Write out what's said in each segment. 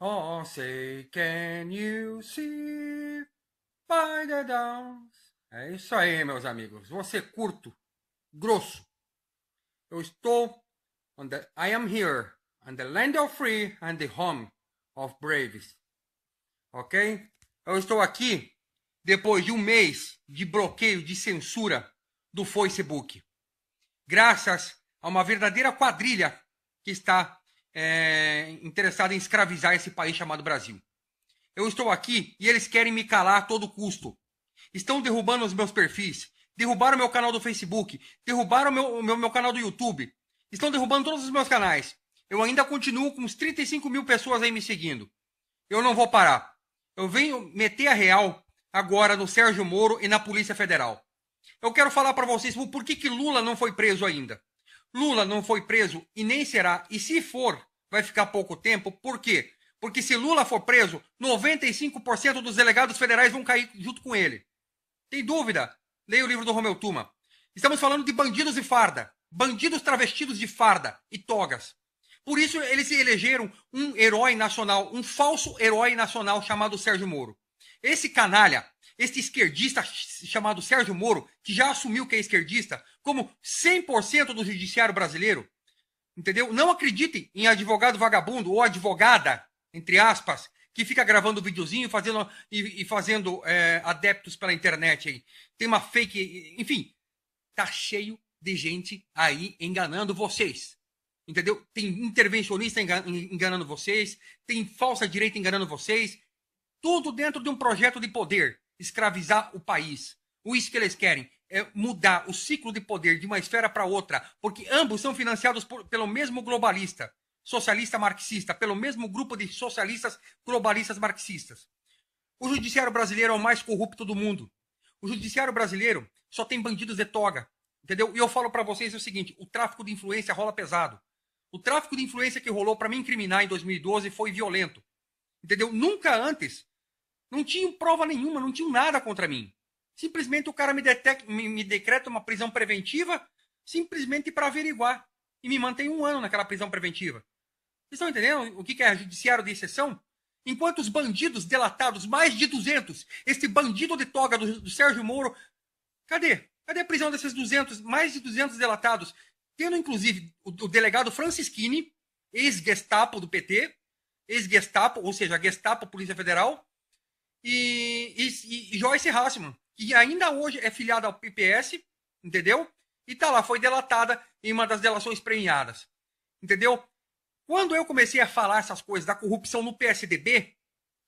Oh, say, can you see by the downs? É isso aí, meus amigos. Vou ser curto, grosso. Eu estou on the, I am here, on the land of free and the home of braves. Ok? Eu estou aqui depois de um mês de bloqueio, de censura do Facebook. Graças a uma verdadeira quadrilha que está é, interessada em escravizar esse país chamado Brasil. Eu estou aqui e eles querem me calar a todo custo. Estão derrubando os meus perfis, derrubaram meu canal do Facebook, derrubaram meu, meu, meu canal do YouTube, estão derrubando todos os meus canais. Eu ainda continuo com uns 35 mil pessoas aí me seguindo. Eu não vou parar. Eu venho meter a real agora no Sérgio Moro e na Polícia Federal. Eu quero falar para vocês por que, que Lula não foi preso ainda. Lula não foi preso e nem será. E se for, vai ficar pouco tempo. Por quê? Porque se Lula for preso, 95% dos delegados federais vão cair junto com ele. Tem dúvida? Leia o livro do Romeu Tuma. Estamos falando de bandidos e farda. Bandidos travestidos de farda e togas. Por isso eles se elegeram um herói nacional, um falso herói nacional chamado Sérgio Moro. Esse canalha, esse esquerdista chamado Sérgio Moro, que já assumiu que é esquerdista, como 100% do judiciário brasileiro, Entendeu? Não acreditem em advogado vagabundo ou advogada, entre aspas, que fica gravando videozinho fazendo, e, e fazendo é, adeptos pela internet aí. Tem uma fake. Enfim, tá cheio de gente aí enganando vocês. Entendeu? Tem intervencionista enganando vocês, tem falsa direita enganando vocês. Tudo dentro de um projeto de poder escravizar o país. O isso que eles querem. É mudar o ciclo de poder de uma esfera para outra, porque ambos são financiados por, pelo mesmo globalista, socialista marxista, pelo mesmo grupo de socialistas globalistas marxistas. O judiciário brasileiro é o mais corrupto do mundo. O judiciário brasileiro só tem bandidos de toga, entendeu? E eu falo para vocês o seguinte: o tráfico de influência rola pesado. O tráfico de influência que rolou para me incriminar em 2012 foi violento, entendeu? Nunca antes não tinham prova nenhuma, não tinham nada contra mim. Simplesmente o cara me, detecta, me, me decreta uma prisão preventiva simplesmente para averiguar e me mantém um ano naquela prisão preventiva. Vocês estão entendendo o que é judiciário de exceção? Enquanto os bandidos delatados, mais de 200, esse bandido de toga do, do Sérgio Moro, cadê? Cadê a prisão desses 200, mais de 200 delatados? Tendo, inclusive, o, o delegado Francisquini, ex-Gestapo do PT, ex-Gestapo, ou seja, Gestapo Polícia Federal, e, e, e Joyce Hassman, que ainda hoje é filiada ao PPS, entendeu? E tá lá, foi delatada em uma das delações premiadas. Entendeu? Quando eu comecei a falar essas coisas da corrupção no PSDB,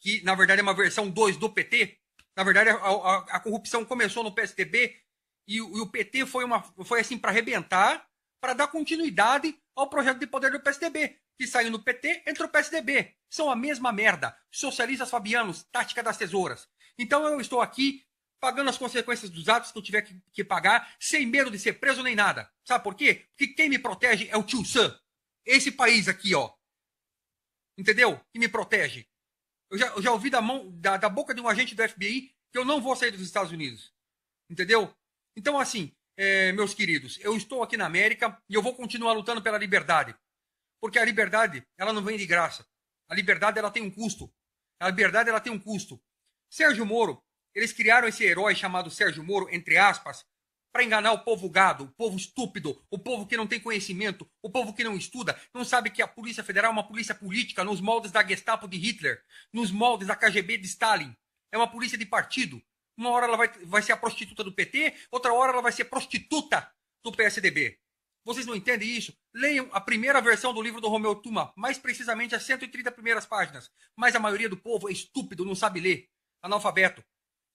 que na verdade é uma versão 2 do PT, na verdade a, a, a corrupção começou no PSDB e, e, o PT foi, uma, foi assim para arrebentar, para dar continuidade ao projeto de poder do PSDB, que saiu no PT, entrou o PSDB. São a mesma merda. Socialistas fabianos, tática das tesouras. Então eu estou aqui pagando as consequências dos atos que eu tiver que, que, pagar, sem medo de ser preso nem nada. Sabe por quê? Porque quem me protege é o tio Sam. Esse país aqui, ó. Entendeu? Que me protege. Eu já, eu já ouvi da, mão, da, da boca de um agente do FBI que eu não vou sair dos Estados Unidos. Entendeu? Então, assim, é, meus queridos, eu estou aqui na América e eu vou continuar lutando pela liberdade. Porque a liberdade, ela não vem de graça. A liberdade, ela tem um custo. A liberdade, ela tem um custo. Sérgio Moro eles criaram esse herói chamado Sérgio Moro, entre aspas, para enganar o povo gado, o povo estúpido, o povo que não tem conhecimento, o povo que não estuda, não sabe que a Polícia Federal é uma polícia política nos moldes da Gestapo de Hitler, nos moldes da KGB de Stalin. É uma polícia de partido. Uma hora ela vai, vai ser a prostituta do PT, outra hora ela vai ser prostituta do PSDB. Vocês não entendem isso? Leiam a primeira versão do livro do Romeu Tuma, mais precisamente as 130 primeiras páginas. Mas a maioria do povo é estúpido, não sabe ler, analfabeto.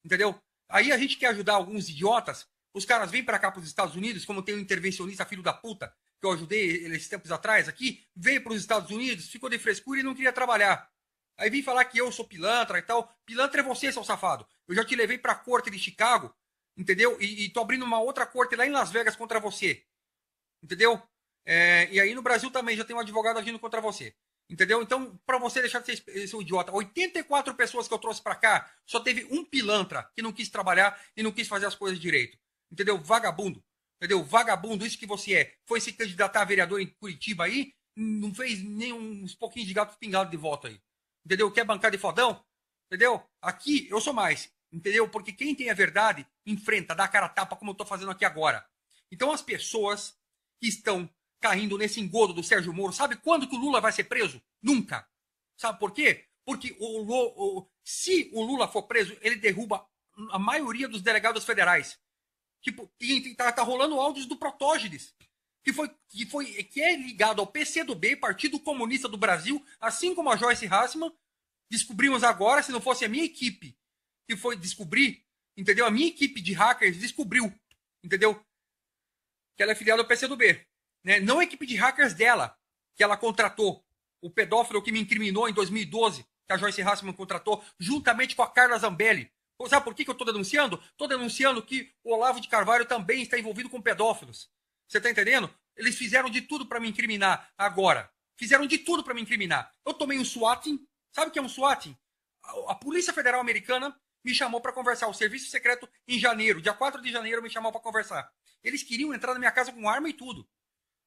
Entendeu? Aí a gente quer ajudar alguns idiotas. Os caras vêm para cá, para os Estados Unidos, como tem um intervencionista filho da puta, que eu ajudei esses tempos atrás aqui, veio para os Estados Unidos, ficou de frescura e não queria trabalhar. Aí vem falar que eu sou pilantra e tal. Pilantra é você, seu safado. Eu já te levei para a corte de Chicago, entendeu? E, e tô abrindo uma outra corte lá em Las Vegas contra você. Entendeu? É, e aí no Brasil também já tem um advogado agindo contra você. Entendeu? Então, para você deixar de ser um idiota, 84 pessoas que eu trouxe para cá, só teve um pilantra que não quis trabalhar e não quis fazer as coisas direito. Entendeu? Vagabundo. Entendeu? Vagabundo, isso que você é. Foi se candidatar a vereador em Curitiba aí, não fez nem uns pouquinhos de gato pingado de voto aí. Entendeu? Quer bancar de fodão? Entendeu? Aqui eu sou mais. Entendeu? Porque quem tem a verdade enfrenta, dá a cara a tapa, como eu tô fazendo aqui agora. Então, as pessoas que estão caindo nesse engodo do Sérgio Moro. Sabe quando que o Lula vai ser preso? Nunca. Sabe por quê? Porque o, o, se o Lula for preso, ele derruba a maioria dos delegados federais. Tipo, e tá, tá, rolando áudios do Protógenes, que foi, que foi que é ligado ao PCdoB, Partido Comunista do Brasil, assim como a Joyce Hassman. Descobrimos agora, se não fosse a minha equipe, que foi descobrir, entendeu? A minha equipe de hackers descobriu, entendeu? Que ela é filial do PCdoB. Né? Não a equipe de hackers dela, que ela contratou. O pedófilo que me incriminou em 2012, que a Joyce Hassman contratou, juntamente com a Carla Zambelli. Sabe por que, eu estou denunciando? Estou denunciando que o Olavo de Carvalho também está envolvido com pedófilos. Você está entendendo? Eles fizeram de tudo para me incriminar agora. Fizeram de tudo para me incriminar. Eu tomei um swatting. Sabe o que é um swatting? A Polícia Federal Americana me chamou para conversar. O Serviço Secreto, em janeiro, dia 4 de janeiro, me chamou para conversar. Eles queriam entrar na minha casa com arma e tudo.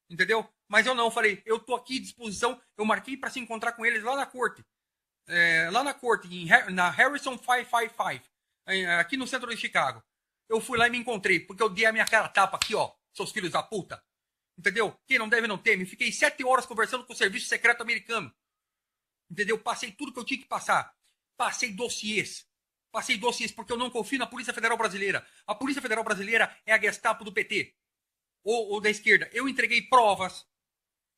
Entendeu? Mas eu não, falei, eu tô aqui à disposição, eu marquei para se encontrar com eles lá na corte. É, lá na corte, em, na Harrison 555, aqui no centro de Chicago. Eu fui lá e me encontrei, porque eu dei a minha cara tapa aqui, ó, seus filhos da puta. Entendeu? Quem não deve não teme. Fiquei sete horas conversando com o serviço secreto americano. Entendeu? Passei tudo que eu tinha que passar. Passei dossiês. Passei dossiês porque eu não confio na Polícia Federal Brasileira. A Polícia Federal Brasileira é a Gestapo do PT ou, ou da esquerda, eu entreguei provas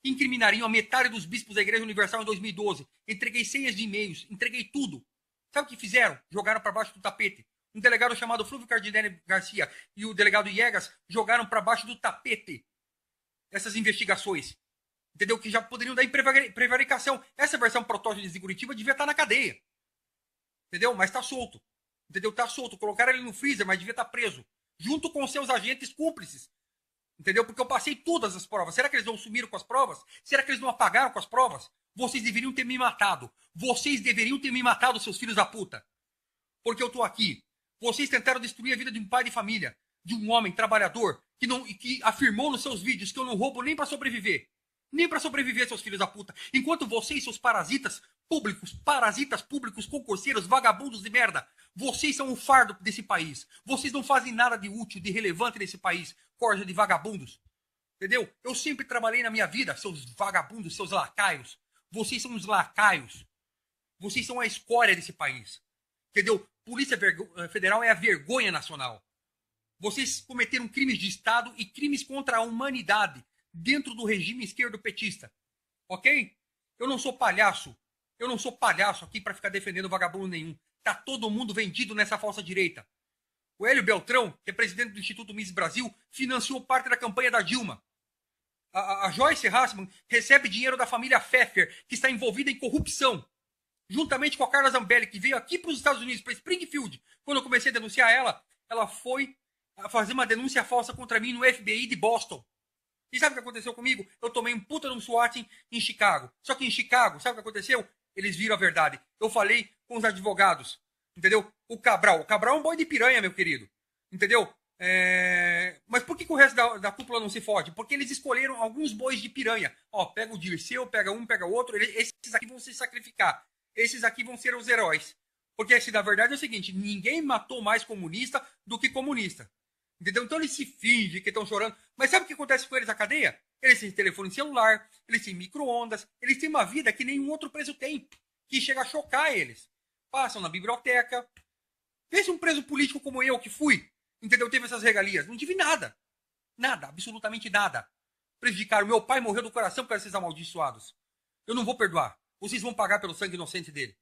que incriminariam a metade dos bispos da Igreja Universal em 2012. Entreguei senhas de e-mails, entreguei tudo. Sabe o que fizeram? Jogaram para baixo do tapete. Um delegado chamado Flúvio Cardinelli Garcia e o delegado Iegas jogaram para baixo do tapete essas investigações. Entendeu? Que já poderiam dar em prevaricação. Essa versão protótipo de Curitiba devia estar tá na cadeia. Entendeu? Mas está solto. Entendeu? Está solto. Colocaram ele no freezer, mas devia estar tá preso. Junto com seus agentes cúmplices, Entendeu? Porque eu passei todas as provas. Será que eles não sumiram com as provas? Será que eles não apagaram com as provas? Vocês deveriam ter me matado. Vocês deveriam ter me matado, seus filhos da puta. Porque eu tô aqui. Vocês tentaram destruir a vida de um pai de família, de um homem trabalhador, que, não, que afirmou nos seus vídeos que eu não roubo nem para sobreviver. Nem para sobreviver, seus filhos da puta. Enquanto vocês, seus parasitas, públicos, parasitas públicos, concurseiros, vagabundos de merda. Vocês são o fardo desse país. Vocês não fazem nada de útil, de relevante nesse país. Corja de vagabundos. Entendeu? Eu sempre trabalhei na minha vida, seus vagabundos, seus lacaios. Vocês são os lacaios. Vocês são a escória desse país. Entendeu? Polícia eh, Federal é a vergonha nacional. Vocês cometeram crimes de Estado e crimes contra a humanidade dentro do regime esquerdo-petista. Ok? Eu não sou palhaço. Eu não sou palhaço aqui para ficar defendendo vagabundo nenhum. Tá todo mundo vendido nessa falsa direita. O Hélio Beltrão, que é presidente do Instituto Miss Brasil, financiou parte da campanha da Dilma. A, a Joyce Hassman recebe dinheiro da família Pfeffer, que está envolvida em corrupção. Juntamente com a Carla Zambelli, que veio aqui para os Estados Unidos, para Springfield, quando eu comecei a denunciar ela, ela foi fazer uma denúncia falsa contra mim no FBI de Boston. E sabe o que aconteceu comigo? Eu tomei um puta num SWAT em Chicago. Só que em Chicago, sabe o que aconteceu? eles viram a verdade. Eu falei com os advogados, entendeu? O Cabral. O Cabral é um boi de piranha, meu querido. Entendeu? É... Mas por que, que o resto da, da, cúpula não se fode? Porque eles escolheram alguns bois de piranha. Ó, pega o Dirceu, pega um, pega o outro. Eles, esses aqui vão se sacrificar. Esses aqui vão ser os heróis. Porque se assim, na verdade é o seguinte: ninguém matou mais comunista do que comunista. Entendeu? Então eles se fingem que estão chorando. Mas sabe o que acontece com eles na cadeia? Eles têm telefone celular, eles têm micro-ondas, eles têm uma vida que nenhum outro preso tem, que chega a chocar eles. Passam na biblioteca. Veja-se um preso político como eu que fui, entendeu? Teve essas regalias. Não tive nada. Nada, absolutamente nada. Prejudicaram. Meu pai morreu do coração por esses amaldiçoados. Eu não vou perdoar. Vocês vão pagar pelo sangue inocente dele.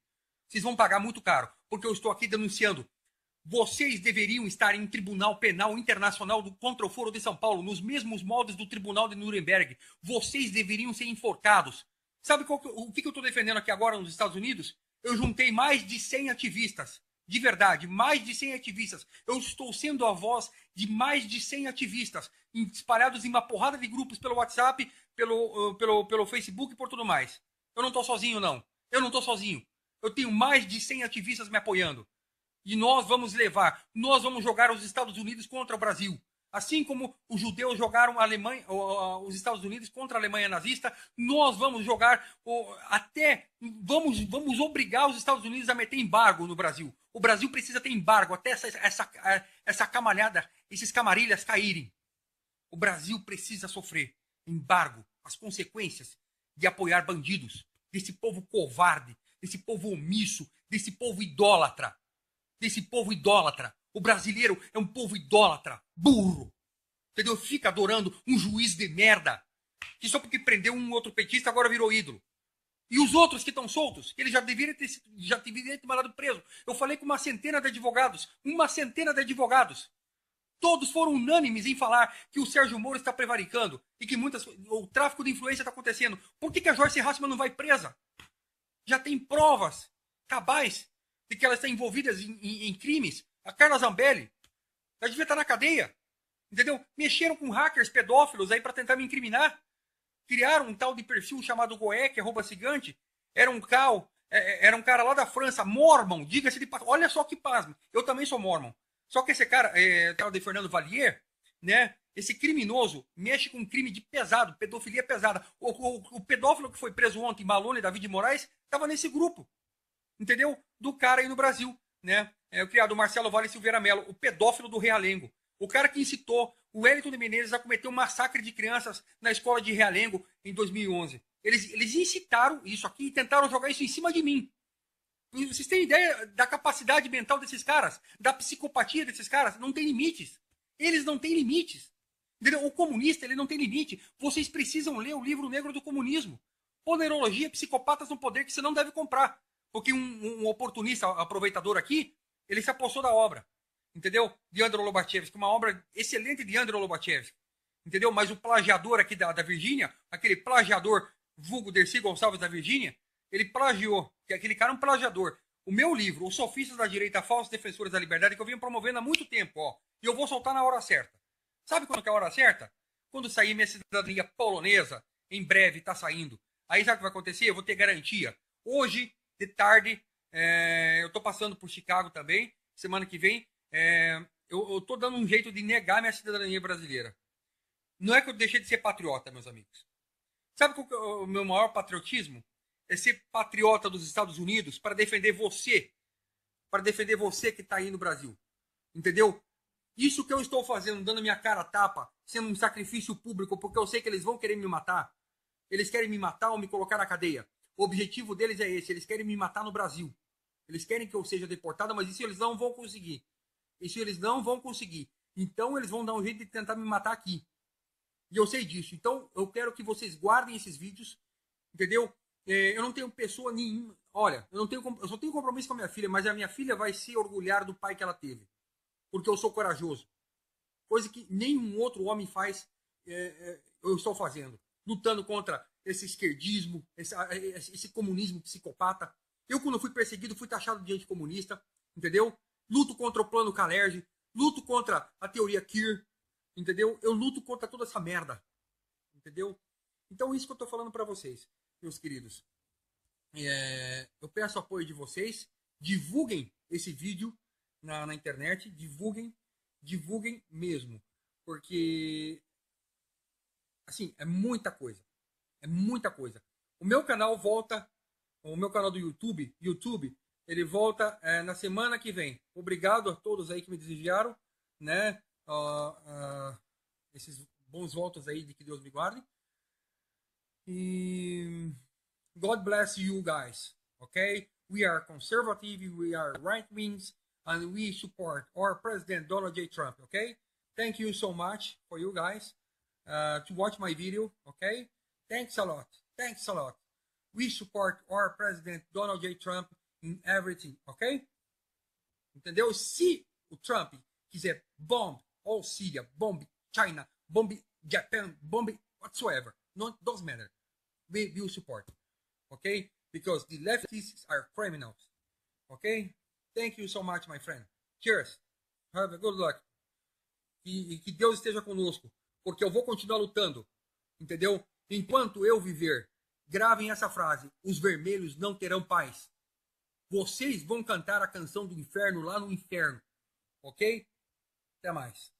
Vocês vão pagar muito caro, porque eu estou aqui denunciando vocês deveriam estar em tribunal penal internacional do, contra o Foro de São Paulo, nos mesmos moldes do tribunal de Nuremberg. Vocês deveriam ser enforcados. Sabe que, o que eu estou defendendo aqui agora nos Estados Unidos? Eu juntei mais de 100 ativistas. De verdade, mais de 100 ativistas. Eu estou sendo a voz de mais de 100 ativistas, espalhados em uma porrada de grupos pelo WhatsApp, pelo, pelo, pelo Facebook e por tudo mais. Eu não estou sozinho, não. Eu não estou sozinho. Eu tenho mais de 100 ativistas me apoiando. E nós vamos levar, nós vamos jogar os Estados Unidos contra o Brasil. Assim como os judeus jogaram Alemanha, os Estados Unidos contra a Alemanha nazista, nós vamos jogar até vamos, vamos obrigar os Estados Unidos a meter embargo no Brasil. O Brasil precisa ter embargo até essa, essa, essa camalhada, esses camarilhas caírem. O Brasil precisa sofrer embargo, as consequências de apoiar bandidos, desse povo covarde, desse povo omisso, desse povo idólatra desse povo idólatra. O brasileiro é um povo idólatra, burro. Entendeu? Fica adorando um juiz de merda. Que só porque prendeu um outro petista agora virou ídolo. E os outros que estão soltos, eles já deveriam ter já deveriam ter mandado preso. Eu falei com uma centena de advogados, uma centena de advogados. Todos foram unânimes em falar que o Sérgio Moro está prevaricando e que muitas o tráfico de influência está acontecendo. Por que, que a Joyce Hassman não vai presa? Já tem provas cabais de que elas estão envolvidas em, em, em crimes. A Carla Zambelli, ela devia estar na cadeia. Entendeu? Mexeram com hackers pedófilos aí para tentar me incriminar. Criaram um tal de perfil chamado Goek, arroba gigante. Era um cal, é, é, era um cara lá da França, mormon, diga-se de Olha só que pasmo. Eu também sou mormon. Só que esse cara, é, tal de Fernando Valier, né? Esse criminoso mexe com um crime de pesado, pedofilia pesada. O, o, o pedófilo que foi preso ontem, Malone David Moraes, estava nesse grupo entendeu? Do cara aí no Brasil, né? É, o criado Marcelo Vale Silveira Melo, o pedófilo do Realengo. O cara que incitou o Wellington de Menezes a cometer um massacre de crianças na escola de Realengo em 2011. Eles, eles incitaram isso aqui e tentaram jogar isso em cima de mim. vocês têm ideia da capacidade mental desses caras? Da psicopatia desses caras? Não tem limites. Eles não têm limites. Entendeu? O comunista ele não tem limite. Vocês precisam ler o livro negro do comunismo. Ponerologia, psicopatas no poder, que você não deve comprar. Porque um, um oportunista, aproveitador aqui, ele se apossou da obra, entendeu? De que é uma obra excelente de Andrew Lobachevsky, entendeu? Mas o plagiador aqui da, da Virgínia, aquele plagiador vulgo Dercy Gonçalves da Virgínia, ele plagiou, que aquele cara é um plagiador. O meu livro, Os Sofistas da Direita Falsos Defensores da Liberdade, que eu venho promovendo há muito tempo, ó, e eu vou soltar na hora certa. Sabe quando que é a hora certa? Quando sair minha cidadania polonesa, em breve está saindo. Aí sabe o que vai acontecer? Eu vou ter garantia. Hoje de tarde, é, eu estou passando por Chicago também, semana que vem. É, eu estou dando um jeito de negar minha cidadania brasileira. Não é que eu deixei de ser patriota, meus amigos. Sabe qual é o meu maior patriotismo? É ser patriota dos Estados Unidos para defender você. Para defender você que está aí no Brasil. Entendeu? Isso que eu estou fazendo, dando minha cara a tapa, sendo um sacrifício público, porque eu sei que eles vão querer me matar. Eles querem me matar ou me colocar na cadeia. O objetivo deles é esse. Eles querem me matar no Brasil. Eles querem que eu seja deportado, mas isso eles não vão conseguir. Isso eles não vão conseguir. Então eles vão dar um jeito de tentar me matar aqui. E eu sei disso. Então eu quero que vocês guardem esses vídeos, entendeu? É, eu não tenho pessoa nenhuma. Olha, eu não tenho, eu só tenho compromisso com a minha filha, mas a minha filha vai se orgulhar do pai que ela teve, porque eu sou corajoso. Coisa que nenhum outro homem faz. É, é, eu estou fazendo, lutando contra esse esquerdismo, esse, esse comunismo psicopata. Eu, quando fui perseguido, fui taxado de anticomunista, entendeu? Luto contra o plano Calerge, luto contra a teoria Kier, entendeu? Eu luto contra toda essa merda, entendeu? Então, isso que eu tô falando para vocês, meus queridos. É, eu peço apoio de vocês, divulguem esse vídeo na, na internet, divulguem, divulguem mesmo, porque, assim, é muita coisa. É muita coisa. O meu canal volta, o meu canal do YouTube, YouTube, ele volta é, na semana que vem. Obrigado a todos aí que me desviaram, né? Uh, uh, esses bons votos aí de que Deus me guarde. E God bless you guys. ok? we are conservative, we are right wings, and we support our president Donald J. Trump. ok? thank you so much for you guys uh, to watch my video. Okay. Thanks a lot. Thanks a lot. We support our president Donald J. Trump in everything, ok? Entendeu? Se o Trump quiser bomb all Syria, bomb China, bomb Japan, bomb whatsoever, not doesn't matter. We will support, okay? Because the leftists are criminals, okay? Thank you so much, my friend. Cheers. Have a good luck. E, e que Deus esteja conosco, porque eu vou continuar lutando, entendeu? Enquanto eu viver, gravem essa frase: os vermelhos não terão paz. Vocês vão cantar a canção do inferno lá no inferno. Ok? Até mais.